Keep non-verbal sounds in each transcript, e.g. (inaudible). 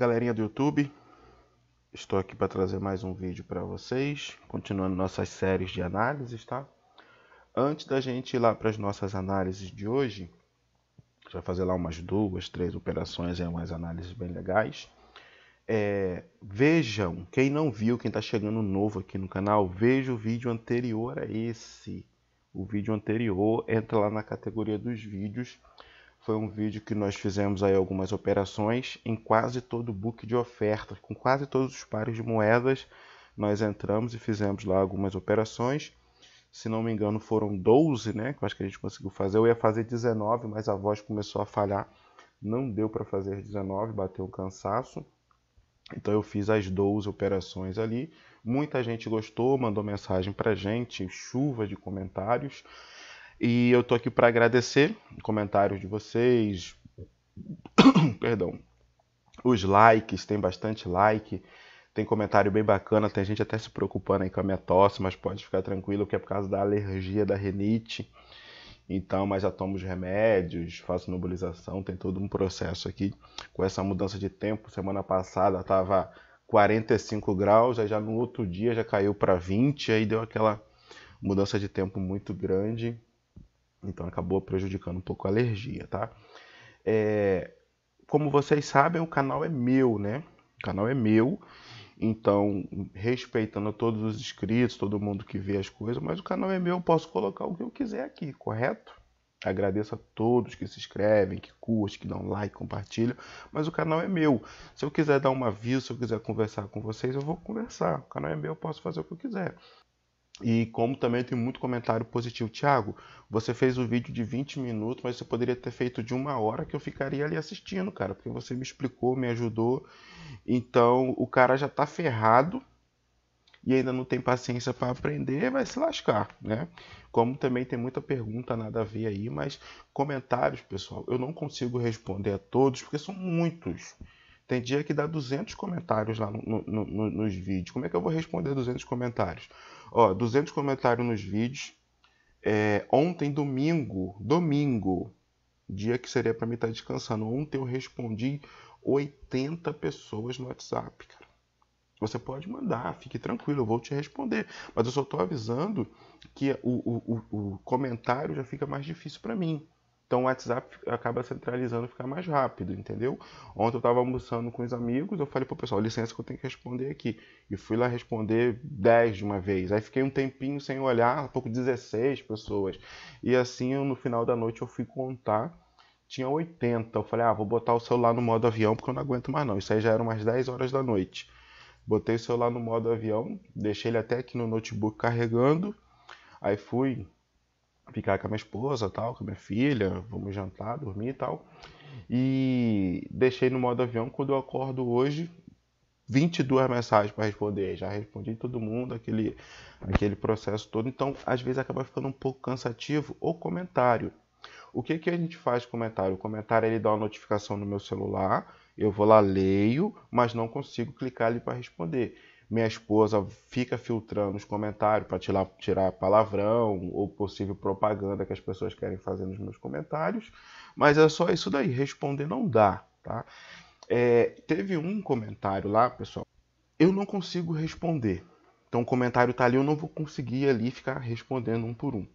galerinha do YouTube, estou aqui para trazer mais um vídeo para vocês, continuando nossas séries de análises, tá? Antes da gente ir lá para as nossas análises de hoje, já fazer lá umas duas, três operações, é umas análises bem legais. É, vejam, quem não viu, quem está chegando novo aqui no canal, veja o vídeo anterior a esse. O vídeo anterior entra lá na categoria dos vídeos foi um vídeo que nós fizemos aí algumas operações em quase todo o book de oferta com quase todos os pares de moedas, nós entramos e fizemos lá algumas operações. Se não me engano, foram 12, né? Que eu acho que a gente conseguiu fazer. Eu ia fazer 19, mas a voz começou a falhar. Não deu para fazer 19, bateu um cansaço. Então eu fiz as 12 operações ali. Muita gente gostou, mandou mensagem pra gente, chuva de comentários. E eu tô aqui para agradecer comentários de vocês. (coughs) Perdão. Os likes, tem bastante like. Tem comentário bem bacana, tem gente até se preocupando aí com a minha tosse, mas pode ficar tranquilo que é por causa da alergia da renite. Então, mas já tomo os remédios, faço nebulização, tem todo um processo aqui com essa mudança de tempo. Semana passada tava 45 graus, aí já no outro dia já caiu para 20, aí deu aquela mudança de tempo muito grande. Então acabou prejudicando um pouco a alergia, tá? É, como vocês sabem, o canal é meu, né? O canal é meu, então respeitando todos os inscritos, todo mundo que vê as coisas, mas o canal é meu, eu posso colocar o que eu quiser aqui, correto? Agradeço a todos que se inscrevem, que curtem, que dão like, compartilham, mas o canal é meu. Se eu quiser dar um aviso, se eu quiser conversar com vocês, eu vou conversar. O canal é meu, eu posso fazer o que eu quiser. E como também tem muito comentário positivo, Thiago, você fez um vídeo de 20 minutos, mas você poderia ter feito de uma hora que eu ficaria ali assistindo, cara, porque você me explicou, me ajudou. Então o cara já tá ferrado e ainda não tem paciência para aprender, vai se lascar, né? Como também tem muita pergunta nada a ver aí, mas comentários, pessoal, eu não consigo responder a todos porque são muitos. Tem dia que dá 200 comentários lá no, no, no, nos vídeos. Como é que eu vou responder 200 comentários? Ó, 200 comentários nos vídeos. É, ontem, domingo, domingo, dia que seria para mim estar tá descansando. Ontem eu respondi 80 pessoas no WhatsApp, cara. Você pode mandar, fique tranquilo, eu vou te responder. Mas eu só estou avisando que o, o, o, o comentário já fica mais difícil para mim. Então o WhatsApp acaba centralizando ficar mais rápido, entendeu? Ontem eu estava almoçando com os amigos, eu falei pro pessoal, licença que eu tenho que responder aqui. E fui lá responder 10 de uma vez. Aí fiquei um tempinho sem olhar, pouco 16 pessoas. E assim, no final da noite eu fui contar, tinha 80. Eu falei, ah, vou botar o celular no modo avião porque eu não aguento mais não. Isso aí já eram umas 10 horas da noite. Botei o celular no modo avião, deixei ele até aqui no notebook carregando. Aí fui, ficar com a minha esposa, tal, com a minha filha, vamos jantar, dormir e tal. E deixei no modo avião quando eu acordo hoje, 22 mensagens para responder, já respondi todo mundo, aquele aquele processo todo. Então, às vezes acaba ficando um pouco cansativo o comentário. O que que a gente faz com o comentário? O comentário ele dá uma notificação no meu celular, eu vou lá leio, mas não consigo clicar ali para responder minha esposa fica filtrando os comentários para tirar, tirar palavrão ou possível propaganda que as pessoas querem fazer nos meus comentários, mas é só isso daí, responder não dá, tá? É, teve um comentário lá, pessoal, eu não consigo responder. Então o comentário tá ali, eu não vou conseguir ali ficar respondendo um por um.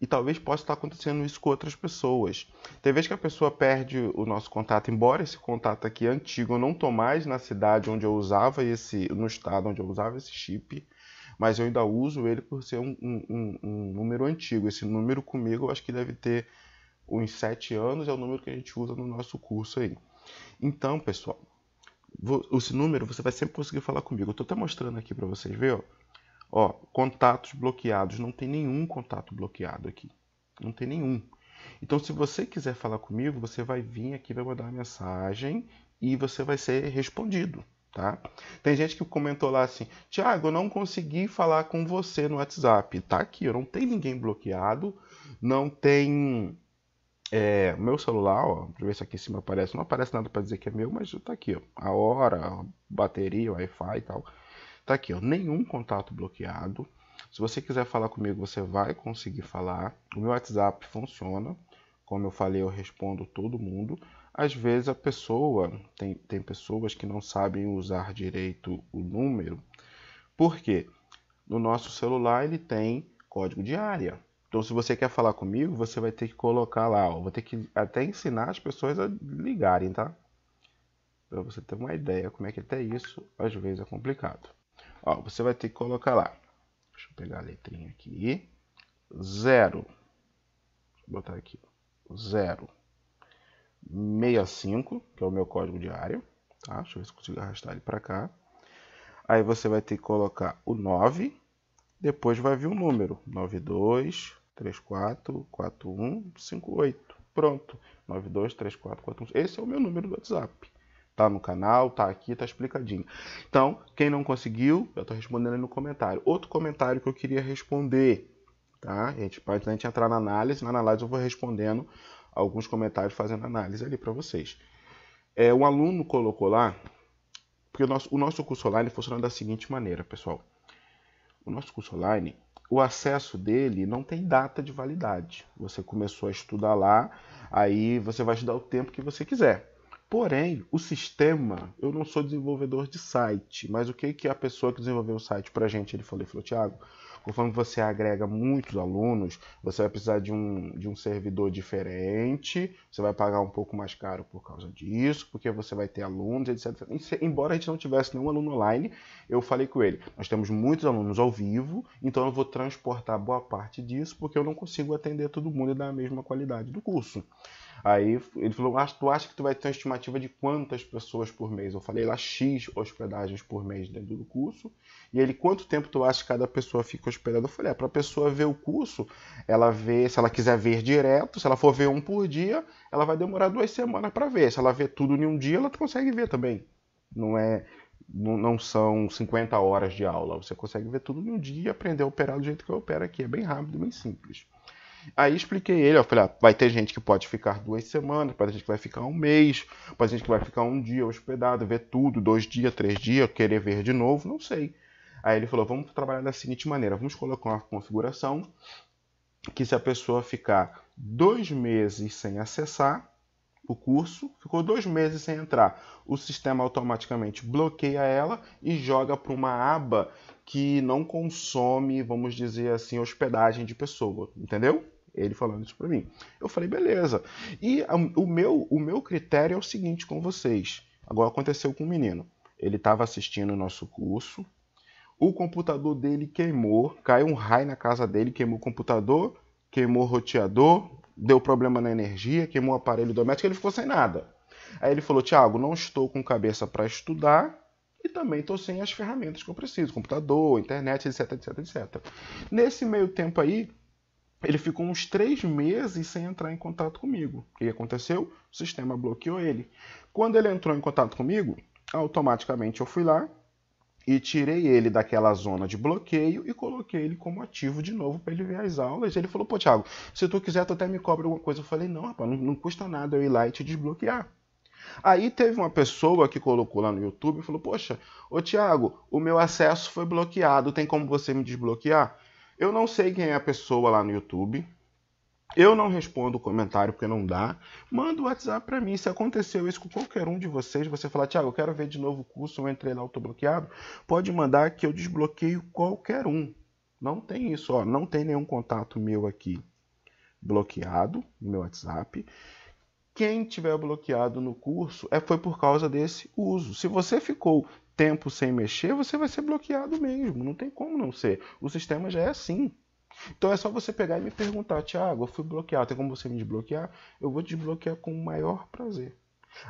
E talvez possa estar acontecendo isso com outras pessoas. Tem vez que a pessoa perde o nosso contato, embora esse contato aqui é antigo, eu não estou mais na cidade onde eu usava esse, no estado onde eu usava esse chip, mas eu ainda uso ele por ser um, um, um número antigo. Esse número comigo eu acho que deve ter uns 7 anos, é o número que a gente usa no nosso curso aí. Então, pessoal, esse número você vai sempre conseguir falar comigo. Eu estou até mostrando aqui para vocês verem, ó. Ó, contatos bloqueados, não tem nenhum contato bloqueado aqui. Não tem nenhum. Então, se você quiser falar comigo, você vai vir aqui, vai mandar uma mensagem e você vai ser respondido, tá? Tem gente que comentou lá assim: Tiago, eu não consegui falar com você no WhatsApp. Tá aqui, eu não tem ninguém bloqueado, não tem. É, meu celular, ó, deixa eu ver se aqui em cima aparece. Não aparece nada para dizer que é meu, mas tá aqui, ó, a hora, a bateria, o Wi-Fi e tal. Tá aqui, ó, nenhum contato bloqueado. Se você quiser falar comigo, você vai conseguir falar. O meu WhatsApp funciona. Como eu falei, eu respondo todo mundo. Às vezes a pessoa, tem, tem pessoas que não sabem usar direito o número. Por quê? No nosso celular ele tem código de área. Então, se você quer falar comigo, você vai ter que colocar lá. Ó, vou ter que até ensinar as pessoas a ligarem, tá? Para você ter uma ideia como é que até isso às vezes é complicado. Ó, você vai ter que colocar lá. Deixa eu pegar a letrinha aqui. Zero. Deixa eu botar aqui. Zero. 65, que é o meu código diário. Tá? Deixa eu ver se consigo arrastar ele para cá. Aí você vai ter que colocar o 9. Depois vai vir o um número. 92, 34, 41, 58. Pronto. 92, 34, 41. Esse é o meu número do WhatsApp. Tá no canal, tá aqui, tá explicadinho. Então, quem não conseguiu, eu tô respondendo aí no comentário. Outro comentário que eu queria responder, tá? A gente pode a gente entrar na análise, na análise eu vou respondendo alguns comentários fazendo análise ali para vocês. É, um aluno colocou lá, porque o nosso, o nosso curso online funciona da seguinte maneira, pessoal. O nosso curso online, o acesso dele não tem data de validade. Você começou a estudar lá, aí você vai estudar o tempo que você quiser. Porém, o sistema, eu não sou desenvolvedor de site, mas o que que a pessoa que desenvolveu o site para a gente, ele falou, ele falou, Thiago, conforme você agrega muitos alunos, você vai precisar de um, de um servidor diferente, você vai pagar um pouco mais caro por causa disso, porque você vai ter alunos, etc. Embora a gente não tivesse nenhum aluno online, eu falei com ele, nós temos muitos alunos ao vivo, então eu vou transportar boa parte disso, porque eu não consigo atender todo mundo e dar a mesma qualidade do curso. Aí ele falou, ah, tu acha que tu vai ter uma estimativa de quantas pessoas por mês? Eu falei lá X hospedagens por mês dentro do curso. E ele, quanto tempo tu acha que cada pessoa fica hospedada? Eu falei, é, para a pessoa ver o curso, ela vê, se ela quiser ver direto, se ela for ver um por dia, ela vai demorar duas semanas para ver. Se ela vê tudo em um dia, ela consegue ver também. Não é não são 50 horas de aula, você consegue ver tudo em um dia e aprender a operar do jeito que eu opero aqui, é bem rápido, bem simples. Aí expliquei ele, eu falei, ah, vai ter gente que pode ficar duas semanas, pode ter gente que vai ficar um mês, pode ter gente que vai ficar um dia hospedado, ver tudo, dois dias, três dias, querer ver de novo, não sei. Aí ele falou, vamos trabalhar da seguinte maneira, vamos colocar uma configuração que se a pessoa ficar dois meses sem acessar o curso, ficou dois meses sem entrar, o sistema automaticamente bloqueia ela e joga para uma aba que não consome, vamos dizer assim, hospedagem de pessoa, entendeu? Ele falando isso para mim. Eu falei, beleza. E o, meu, o meu critério é o seguinte com vocês. Agora aconteceu com o um menino. Ele estava assistindo o nosso curso. O computador dele queimou, caiu um raio na casa dele, queimou o computador, queimou o roteador, deu problema na energia, queimou o aparelho doméstico, ele ficou sem nada. Aí ele falou: Tiago, não estou com cabeça para estudar e também estou sem as ferramentas que eu preciso, computador, internet, etc, etc, etc. Nesse meio tempo aí, ele ficou uns três meses sem entrar em contato comigo. O que aconteceu? O sistema bloqueou ele. Quando ele entrou em contato comigo, automaticamente eu fui lá e tirei ele daquela zona de bloqueio e coloquei ele como ativo de novo para ele ver as aulas. Ele falou: Pô, Thiago, se tu quiser, tu até me cobra alguma coisa. Eu falei: Não, rapaz, não, não custa nada eu ir lá e te desbloquear. Aí teve uma pessoa que colocou lá no YouTube e falou: Poxa, ô Thiago, o meu acesso foi bloqueado, tem como você me desbloquear? Eu não sei quem é a pessoa lá no YouTube. Eu não respondo o comentário porque não dá. Manda o WhatsApp para mim. Se aconteceu isso com qualquer um de vocês, você falar, Tiago, eu quero ver de novo o curso, eu entrei lá, autobloqueado. bloqueado. Pode mandar que eu desbloqueio qualquer um. Não tem isso, ó. Não tem nenhum contato meu aqui bloqueado no meu WhatsApp. Quem tiver bloqueado no curso é foi por causa desse uso. Se você ficou tempo sem mexer, você vai ser bloqueado mesmo. Não tem como não ser. O sistema já é assim. Então é só você pegar e me perguntar, Thiago, eu fui bloqueado, tem como você me desbloquear? Eu vou desbloquear com o maior prazer.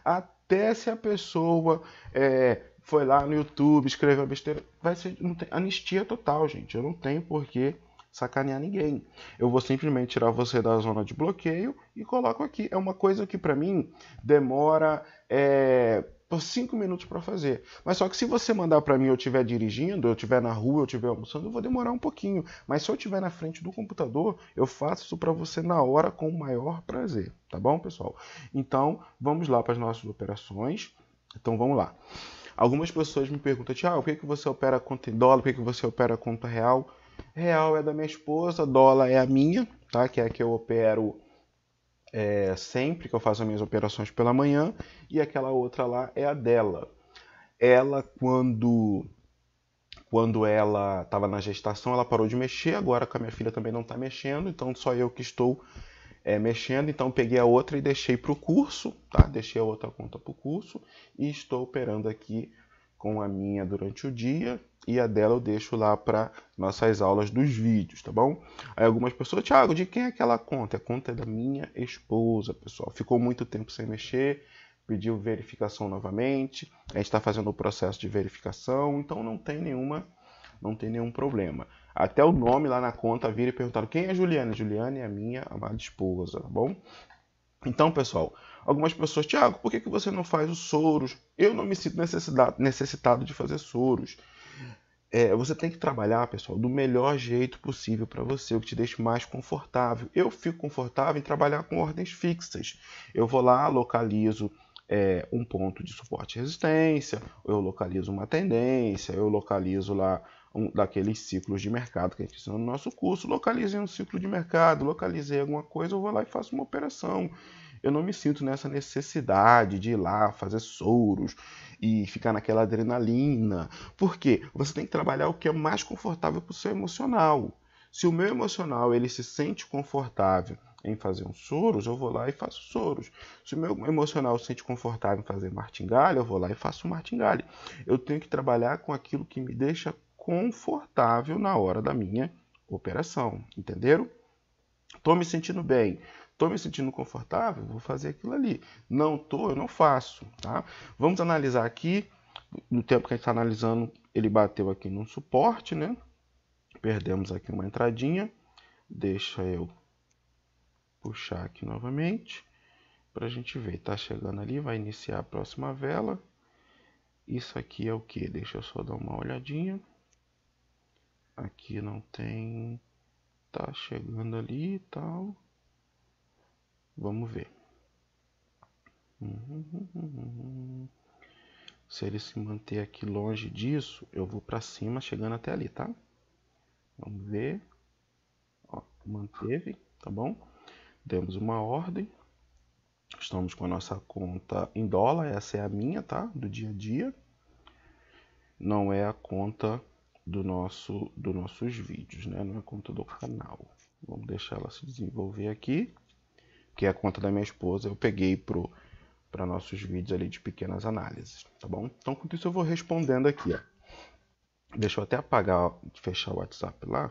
Até se a pessoa é, foi lá no YouTube, escreveu besteira, vai ser não tem, anistia total, gente. Eu não tenho porquê sacanear ninguém. Eu vou simplesmente tirar você da zona de bloqueio e coloco aqui. É uma coisa que para mim demora é, cinco minutos para fazer. Mas só que se você mandar para mim, eu estiver dirigindo, eu estiver na rua, eu estiver almoçando, eu vou demorar um pouquinho. Mas se eu estiver na frente do computador, eu faço isso para você na hora com o maior prazer, tá bom, pessoal? Então, vamos lá para as nossas operações. Então, vamos lá. Algumas pessoas me perguntam, Tiago, por que, que você opera conta em dólar, por que, que você opera conta real? Real é da minha esposa, dólar é a minha, tá? Que é a que eu opero é, sempre que eu faço as minhas operações pela manhã, e aquela outra lá é a dela. Ela, quando quando ela estava na gestação, ela parou de mexer, agora com a minha filha também não está mexendo, então só eu que estou é, mexendo, então peguei a outra e deixei para o curso, tá? Deixei a outra conta para o curso e estou operando aqui com a minha durante o dia e a dela eu deixo lá para nossas aulas dos vídeos, tá bom? Aí algumas pessoas, Thiago, de quem é aquela conta? A conta é da minha esposa, pessoal. Ficou muito tempo sem mexer, pediu verificação novamente. A gente está fazendo o processo de verificação, então não tem nenhuma, não tem nenhum problema. Até o nome lá na conta vira e perguntaram quem é Juliana. Juliana é a minha amada esposa, tá bom? Então, pessoal, Algumas pessoas, Tiago, por que, que você não faz os soros? Eu não me sinto necessitado de fazer soros. É, você tem que trabalhar, pessoal, do melhor jeito possível para você, o que te deixe mais confortável. Eu fico confortável em trabalhar com ordens fixas. Eu vou lá, localizo é, um ponto de suporte e resistência, eu localizo uma tendência, eu localizo lá um, daqueles ciclos de mercado que a gente ensina no nosso curso, localizei um ciclo de mercado, localizei alguma coisa, eu vou lá e faço uma operação eu não me sinto nessa necessidade de ir lá fazer soros e ficar naquela adrenalina. Porque você tem que trabalhar o que é mais confortável para o seu emocional. Se o meu emocional ele se sente confortável em fazer um soros, eu vou lá e faço soros. Se o meu emocional se sente confortável em fazer martingale, eu vou lá e faço martingale. Eu tenho que trabalhar com aquilo que me deixa confortável na hora da minha operação, entenderam? Estou me sentindo bem. Estou me sentindo confortável, vou fazer aquilo ali. Não estou, eu não faço. Tá? Vamos analisar aqui. No tempo que a gente está analisando, ele bateu aqui num suporte, né? Perdemos aqui uma entradinha. Deixa eu puxar aqui novamente para a gente ver. Está chegando ali, vai iniciar a próxima vela. Isso aqui é o que? Deixa eu só dar uma olhadinha. Aqui não tem. Tá chegando ali e tal. Vamos ver. Uhum. Se ele se manter aqui longe disso, eu vou para cima, chegando até ali, tá? Vamos ver. Ó, manteve, tá bom? Demos uma ordem. Estamos com a nossa conta em dólar, essa é a minha, tá? Do dia a dia. Não é a conta do nosso, dos nossos vídeos, né? Não é a conta do canal. Vamos deixar ela se desenvolver aqui que é a conta da minha esposa, eu peguei pro para nossos vídeos ali de pequenas análises, tá bom? Então, com isso eu vou respondendo aqui, ó. Deixa eu até apagar, fechar o WhatsApp lá.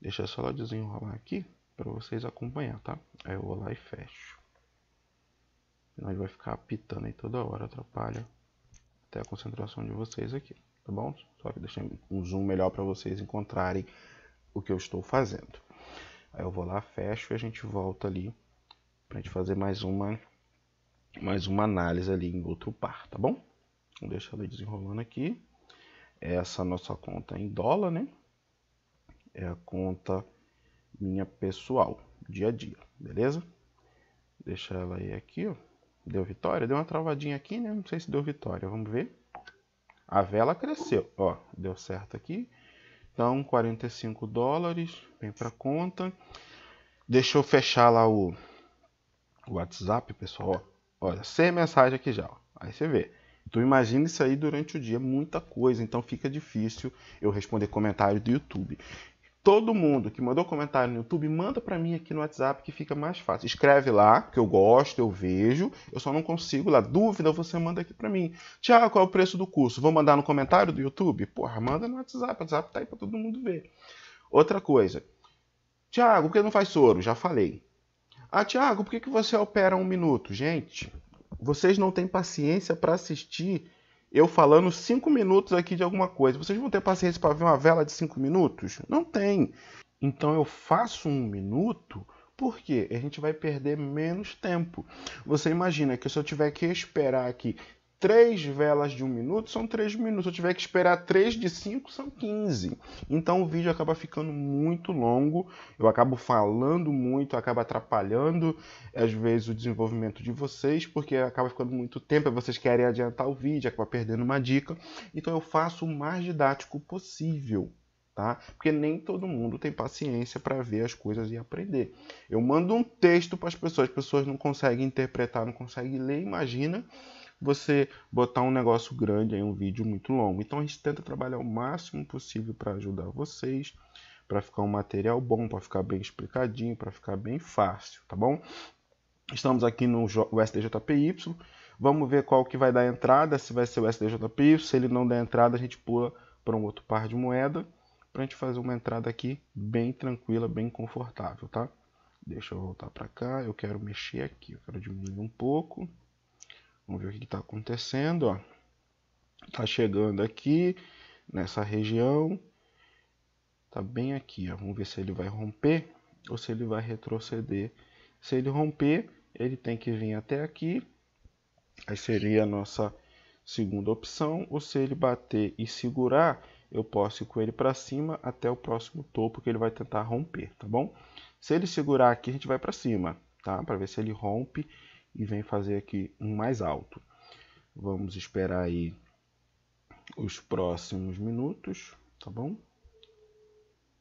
Deixa eu só lá desenrolar aqui para vocês acompanhar, tá? Aí eu vou lá e fecho. Senão ele vai ficar apitando aí toda hora, atrapalha até a concentração de vocês aqui, tá bom? Só que deixei um zoom melhor para vocês encontrarem o que eu estou fazendo. Aí eu vou lá, fecho e a gente volta ali para a gente fazer mais uma mais uma análise ali em outro par, tá bom? Vou deixar ela desenrolando aqui. É essa nossa conta em dólar, né? É a conta minha pessoal, dia a dia, beleza? Deixa ela aí aqui, ó. Deu vitória? Deu uma travadinha aqui, né? Não sei se deu vitória, vamos ver. A vela cresceu, ó, deu certo aqui. Então, 45 dólares, vem para conta. Deixa eu fechar lá o, WhatsApp, pessoal. olha, sem mensagem aqui já. Ó. Aí você vê. Então imagina isso aí durante o dia, muita coisa, então fica difícil eu responder comentário do YouTube. Todo mundo que mandou comentário no YouTube, manda para mim aqui no WhatsApp que fica mais fácil. Escreve lá, que eu gosto, eu vejo, eu só não consigo lá. Dúvida, você manda aqui para mim. Tiago, qual é o preço do curso? Vou mandar no comentário do YouTube? Porra, manda no WhatsApp, o WhatsApp tá aí para todo mundo ver. Outra coisa. Tiago, por que não faz soro? Já falei. Ah, Tiago, por que, que você opera um minuto? Gente, vocês não têm paciência para assistir eu falando cinco minutos aqui de alguma coisa. Vocês vão ter paciência para ver uma vela de cinco minutos? Não tem. Então eu faço um minuto porque a gente vai perder menos tempo. Você imagina que se eu tiver que esperar aqui três velas de um minuto são três minutos. Se eu tiver que esperar três de cinco, são 15. Então o vídeo acaba ficando muito longo, eu acabo falando muito, acaba atrapalhando às vezes o desenvolvimento de vocês, porque acaba ficando muito tempo, e vocês querem adiantar o vídeo, acaba perdendo uma dica. Então eu faço o mais didático possível. Tá? Porque nem todo mundo tem paciência para ver as coisas e aprender. Eu mando um texto para as pessoas, as pessoas não conseguem interpretar, não conseguem ler, imagina você botar um negócio grande aí, um vídeo muito longo. Então a gente tenta trabalhar o máximo possível para ajudar vocês, para ficar um material bom, para ficar bem explicadinho, para ficar bem fácil, tá bom? Estamos aqui no SDJPY. Vamos ver qual que vai dar entrada, se vai ser o SDJPY. Se ele não der entrada, a gente pula para um outro par de moeda para a gente fazer uma entrada aqui bem tranquila, bem confortável, tá? Deixa eu voltar para cá, eu quero mexer aqui, eu quero diminuir um pouco. Vamos ver o que está acontecendo. Ó. Tá chegando aqui nessa região. Tá bem aqui. Ó. Vamos ver se ele vai romper ou se ele vai retroceder. Se ele romper, ele tem que vir até aqui. Aí seria a nossa segunda opção. Ou se ele bater e segurar, eu posso ir com ele para cima até o próximo topo que ele vai tentar romper, tá bom? Se ele segurar aqui, a gente vai para cima, tá? Para ver se ele rompe e vem fazer aqui um mais alto. Vamos esperar aí os próximos minutos, tá bom?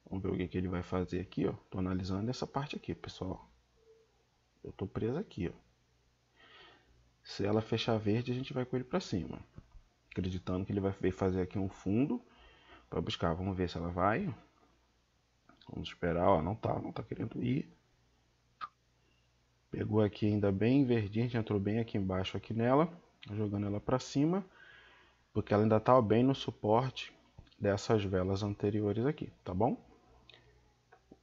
Vamos ver o que, que ele vai fazer aqui, ó. Tô analisando essa parte aqui, pessoal. Eu tô preso aqui, ó. Se ela fechar verde, a gente vai com ele para cima. Acreditando que ele vai fazer aqui um fundo para buscar. Vamos ver se ela vai. Vamos esperar, ó, não tá, não tá querendo ir. Pegou aqui ainda bem verdinha, entrou bem aqui embaixo aqui nela, jogando ela para cima, porque ela ainda está bem no suporte dessas velas anteriores aqui, tá bom?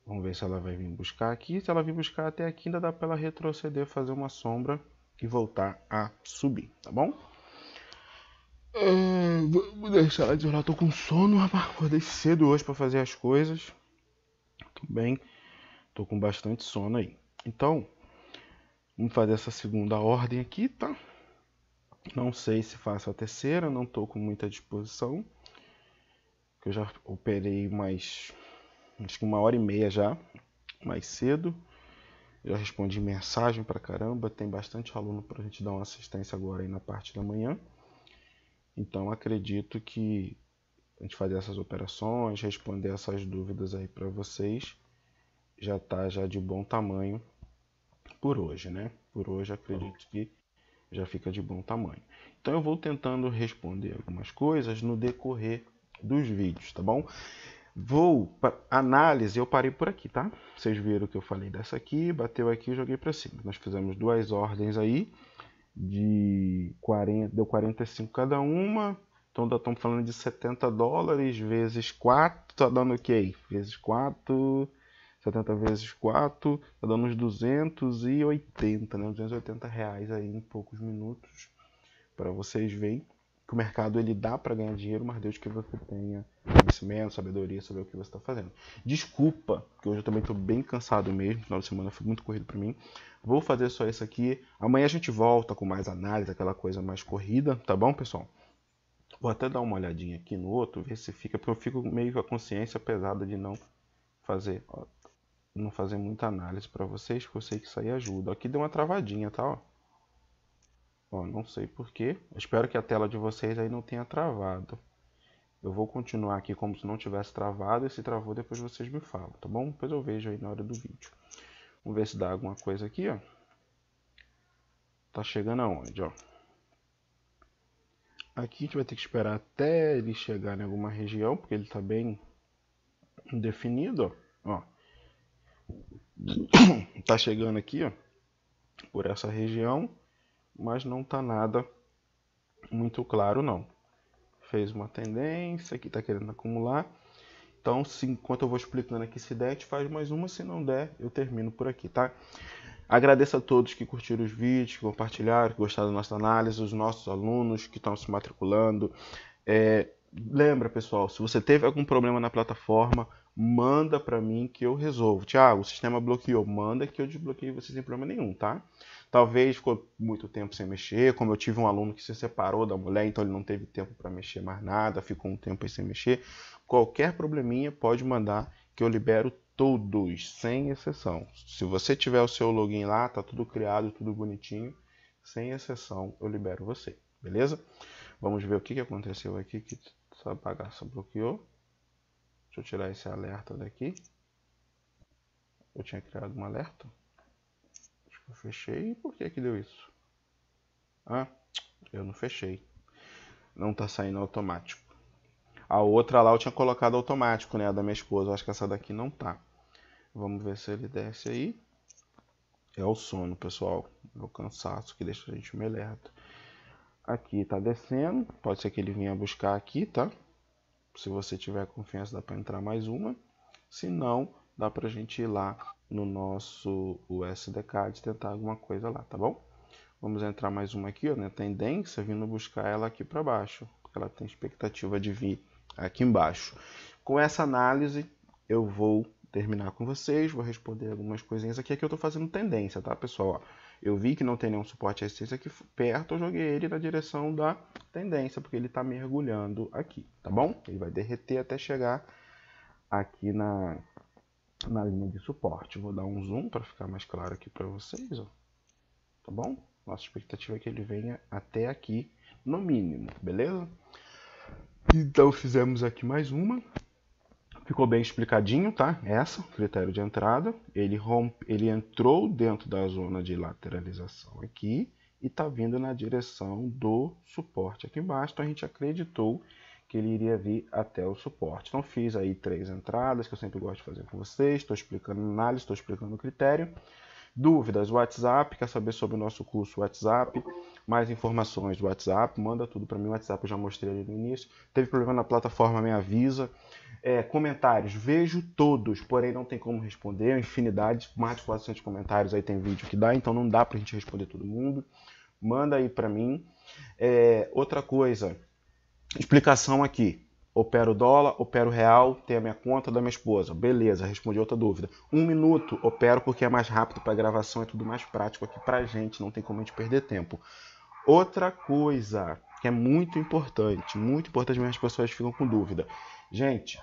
Vamos ver se ela vai vir buscar aqui. Se ela vir buscar até aqui, ainda dá para ela retroceder, fazer uma sombra e voltar a subir, tá bom? Ah, vou deixar ela desrolar. Tô com sono, rapaz. Acordei cedo hoje para fazer as coisas. Tudo bem. Tô com bastante sono aí. Então, Vamos fazer essa segunda ordem aqui, tá? Não sei se faço a terceira, não estou com muita disposição. Eu já operei mais, acho que uma hora e meia já, mais cedo. Já respondi mensagem pra caramba, tem bastante aluno pra gente dar uma assistência agora aí na parte da manhã. Então acredito que a gente fazer essas operações, responder essas dúvidas aí para vocês, já tá já de bom tamanho por hoje, né? Por hoje acredito que já fica de bom tamanho. Então eu vou tentando responder algumas coisas no decorrer dos vídeos, tá bom? Vou para análise, eu parei por aqui, tá? Vocês viram que eu falei dessa aqui, bateu aqui e joguei para cima. Nós fizemos duas ordens aí de 40, deu 45 cada uma. Então estamos falando de 70 dólares vezes 4, tá dando o quê? Vezes 4 70 vezes 4, tá dando uns 280, né? 280 reais aí em poucos minutos. Para vocês verem que o mercado ele dá para ganhar dinheiro, mas desde que você tenha conhecimento, sabedoria sobre o que você está fazendo. Desculpa, que hoje eu também estou bem cansado mesmo, final de semana foi muito corrido para mim. Vou fazer só isso aqui. Amanhã a gente volta com mais análise, aquela coisa mais corrida, tá bom, pessoal? Vou até dar uma olhadinha aqui no outro, ver se fica, porque eu fico meio com a consciência pesada de não fazer. Ó, não fazer muita análise para vocês, que eu sei que isso aí ajuda. Aqui deu uma travadinha, tá? Ó. Ó, não sei porquê. Espero que a tela de vocês aí não tenha travado. Eu vou continuar aqui como se não tivesse travado, e se travou depois vocês me falam, tá bom? Depois eu vejo aí na hora do vídeo. Vamos ver se dá alguma coisa aqui, ó. Tá chegando aonde, ó. Aqui a gente vai ter que esperar até ele chegar em alguma região, porque ele tá bem definido, ó. ó. (coughs) tá chegando aqui, ó, por essa região, mas não tá nada muito claro não. Fez uma tendência que tá querendo acumular. Então, se, enquanto eu vou explicando aqui, se der, te faz mais uma, se não der, eu termino por aqui, tá? Agradeço a todos que curtiram os vídeos, que compartilharam, que gostaram da nossa análise, os nossos alunos que estão se matriculando. É, lembra, pessoal, se você teve algum problema na plataforma, manda para mim que eu resolvo. Tiago, o sistema bloqueou, manda que eu desbloqueio você sem problema nenhum, tá? Talvez ficou muito tempo sem mexer, como eu tive um aluno que se separou da mulher, então ele não teve tempo para mexer mais nada, ficou um tempo aí sem mexer. Qualquer probleminha pode mandar que eu libero todos, sem exceção. Se você tiver o seu login lá, tá tudo criado, tudo bonitinho, sem exceção, eu libero você, beleza? Vamos ver o que aconteceu aqui que essa bagaça bloqueou. Deixa eu tirar esse alerta daqui. Eu tinha criado um alerta. Acho que eu fechei. Por que que deu isso? Ah, eu não fechei. Não tá saindo automático. A outra lá eu tinha colocado automático, né? A da minha esposa. Eu acho que essa daqui não tá. Vamos ver se ele desce aí. É o sono, pessoal. É o cansaço que deixa a gente alerta. Aqui tá descendo. Pode ser que ele vinha buscar aqui, tá? Se você tiver confiança, dá para entrar mais uma. Se não, dá para a gente ir lá no nosso USDCAD e tentar alguma coisa lá, tá bom? Vamos entrar mais uma aqui, ó, né? Tendência, vindo buscar ela aqui para baixo, porque ela tem expectativa de vir aqui embaixo. Com essa análise, eu vou terminar com vocês, vou responder algumas coisinhas aqui. Aqui eu estou fazendo tendência, tá, pessoal? Ó, eu vi que não tem nenhum suporte resistência aqui perto, eu joguei ele na direção da tendência, porque ele está mergulhando aqui, tá bom? Ele vai derreter até chegar aqui na, na linha de suporte. Vou dar um zoom para ficar mais claro aqui para vocês, ó. tá bom? Nossa expectativa é que ele venha até aqui, no mínimo, beleza? Então fizemos aqui mais uma. Ficou bem explicadinho, tá? Essa, critério de entrada. Ele, rompe, ele entrou dentro da zona de lateralização aqui e está vindo na direção do suporte aqui embaixo. Então, a gente acreditou que ele iria vir até o suporte. Então, fiz aí três entradas, que eu sempre gosto de fazer com vocês. Estou explicando análise, estou explicando o critério. Dúvidas, WhatsApp, quer saber sobre o nosso curso WhatsApp? mais informações do WhatsApp, manda tudo para mim. O WhatsApp eu já mostrei ali no início. Teve problema na plataforma, me avisa. É, comentários, vejo todos, porém não tem como responder. É infinidade, mais de 400 comentários, aí tem vídeo que dá, então não dá para a gente responder todo mundo. Manda aí para mim. É, outra coisa, explicação aqui. Opero dólar, opero real, tem a minha conta da minha esposa. Beleza, respondi outra dúvida. Um minuto, opero porque é mais rápido para gravação, é tudo mais prático aqui para gente, não tem como a gente perder tempo. Outra coisa que é muito importante, muito importante, mas as pessoas ficam com dúvida. Gente,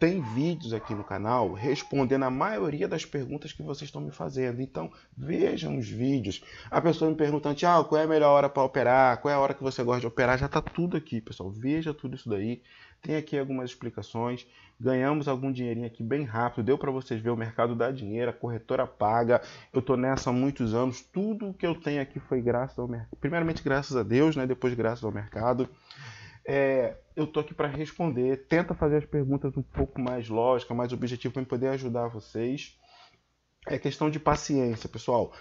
tem vídeos aqui no canal respondendo a maioria das perguntas que vocês estão me fazendo. Então, vejam os vídeos. A pessoa me perguntando, ah, qual é a melhor hora para operar? Qual é a hora que você gosta de operar? Já está tudo aqui, pessoal. Veja tudo isso daí. Tem aqui algumas explicações. Ganhamos algum dinheirinho aqui bem rápido. Deu para vocês ver o mercado dá dinheiro, a corretora paga. Eu estou nessa há muitos anos. Tudo que eu tenho aqui foi graças ao mercado. Primeiramente graças a Deus, né? Depois graças ao mercado. É, eu tô aqui para responder. Tenta fazer as perguntas um pouco mais lógicas, mais objetivas para poder ajudar vocês. É questão de paciência, pessoal.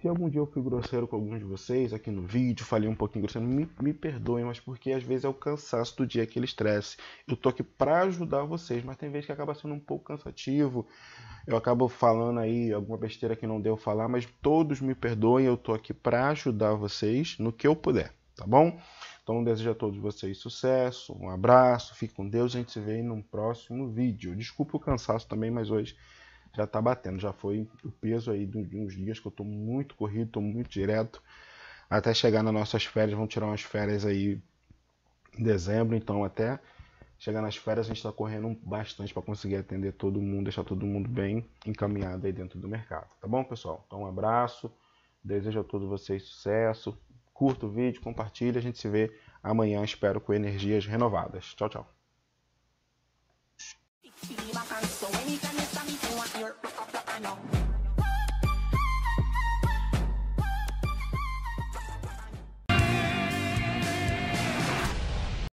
Se algum dia eu fui grosseiro com algum de vocês aqui no vídeo, falei um pouquinho grosseiro, me, me perdoem, mas porque às vezes é o cansaço do dia, aquele estresse. Eu tô aqui para ajudar vocês, mas tem vezes que acaba sendo um pouco cansativo. Eu acabo falando aí alguma besteira que não deu falar, mas todos me perdoem, eu tô aqui para ajudar vocês no que eu puder, tá bom? Então desejo a todos vocês sucesso, um abraço, fique com Deus, a gente se vê no próximo vídeo. Desculpa o cansaço também, mas hoje já está batendo, já foi o peso aí de uns dias que eu estou muito corrido, estou muito direto. Até chegar nas nossas férias, vamos tirar umas férias aí em dezembro, então até chegar nas férias a gente está correndo bastante para conseguir atender todo mundo, deixar todo mundo bem encaminhado aí dentro do mercado, tá bom pessoal? Então um abraço, desejo a todos vocês sucesso. Curta o vídeo, compartilha. A gente se vê amanhã, espero, com energias renovadas. Tchau, tchau.